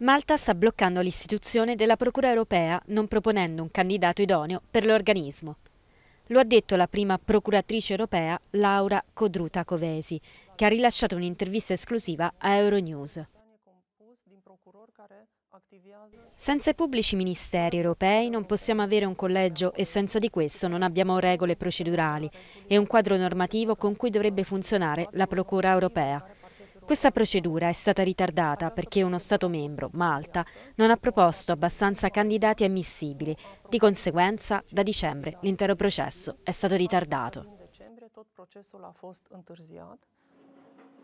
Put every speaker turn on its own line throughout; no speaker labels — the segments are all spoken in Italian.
Malta sta bloccando l'istituzione della Procura europea non proponendo un candidato idoneo per l'organismo. Lo ha detto la prima procuratrice europea Laura Codruta Covesi, che ha rilasciato un'intervista esclusiva a Euronews. Senza i pubblici ministeri europei non possiamo avere un collegio e senza di questo non abbiamo regole procedurali e un quadro normativo con cui dovrebbe funzionare la Procura europea. Questa procedura è stata ritardata perché uno Stato membro, Malta, non ha proposto abbastanza candidati ammissibili. Di conseguenza, da dicembre l'intero processo è stato ritardato.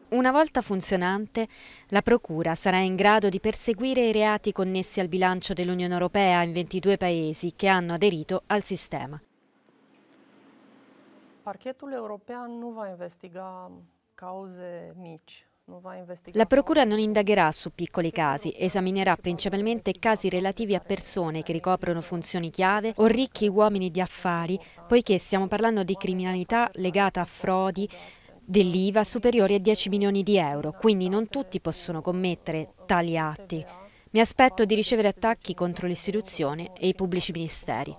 Una volta funzionante, la Procura sarà in grado di perseguire i reati connessi al bilancio dell'Unione Europea in 22 Paesi che hanno aderito al sistema.
Parchetul european nu va a investiga cauze mici, la
Procura non indagherà su piccoli casi, esaminerà principalmente casi relativi a persone che ricoprono funzioni chiave o ricchi uomini di affari, poiché stiamo parlando di criminalità legata a frodi dell'IVA superiori a 10 milioni di euro, quindi non tutti possono commettere tali atti. Mi aspetto di ricevere attacchi contro l'istituzione e i pubblici ministeri.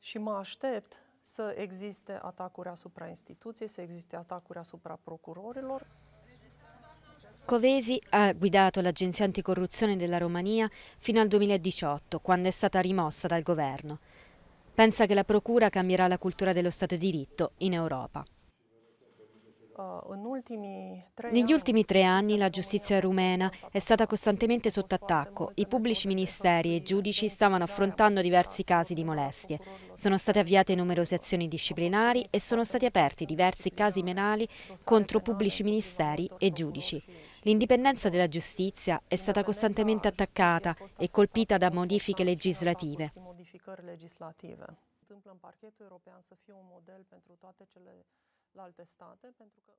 Și mă aștept să existe atacuri asupra instituției, să existe atacuri asupra procurorilor.
Covesi ha guidato l'Agenzia Anticorruzione della Romania fino al 2018, quando è stata rimossa dal governo. Pensa che la Procura cambierà la cultura dello Stato di diritto in Europa.
Eh,
Negli ultimi tre anni la giustizia rumena è stata costantemente sotto attacco. I pubblici ministeri e i giudici stavano affrontando diversi casi di molestie. Sono state avviate numerose azioni disciplinari e sono stati aperti diversi casi penali contro pubblici ministeri e giudici. L'indipendenza della giustizia è stata costantemente attaccata e colpita da modifiche legislative.
întâmplă în parchetul european să fie un model pentru toate cele la alte state, pentru că...